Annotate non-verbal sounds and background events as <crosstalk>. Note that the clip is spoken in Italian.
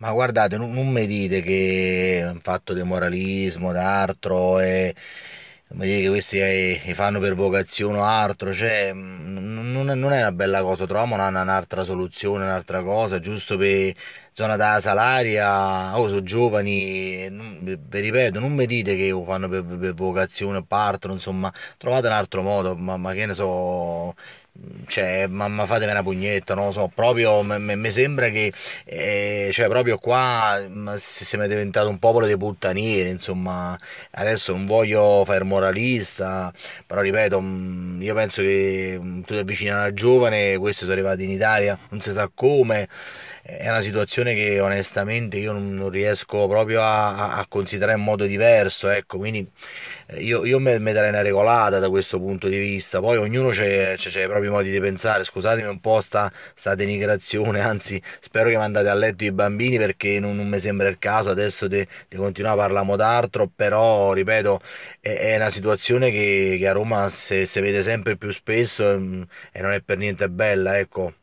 Ma guardate, non, non mi dite che è un fatto di moralismo, d'altro, e non mi dite che questi è, eh, fanno per vocazione o altro, cioè mm, non, non, è una bella cosa, troviamo un'altra soluzione, un'altra cosa, giusto per zona da salaria, o oh, sono giovani, vi ripeto, non mi dite che lo fanno per, per, vocazione, partono, insomma, trovate un altro modo, ma, ma che ne so, cioè, ma, fatemi una pugnetta, non lo so, proprio mi sembra che, eh, cioè, proprio qua mm, siamo diventati un popolo dei puttanieri, insomma, adesso non voglio fare moralista, però ripeto... Mm, Ehm, io penso che mm, tu ti avvicini a una giovane, questi sono arrivati in Italia, non si sa come, è una situazione che onestamente io non, riesco proprio a, a, considerare in modo diverso, ecco, quindi eh, io, io mi darei una regolata da questo punto di vista, poi ognuno c'è, i propri modi di pensare, scusatemi un po' sta, sta denigrazione, <laughs> anzi spero che mandate a letto i bambini perché non, non mi sembra il caso adesso di continuare a parlare d'altro, però ripeto è, è, una situazione che, che a Roma se, se vede sempre sempre più spesso mm, e non è per niente bella, ecco.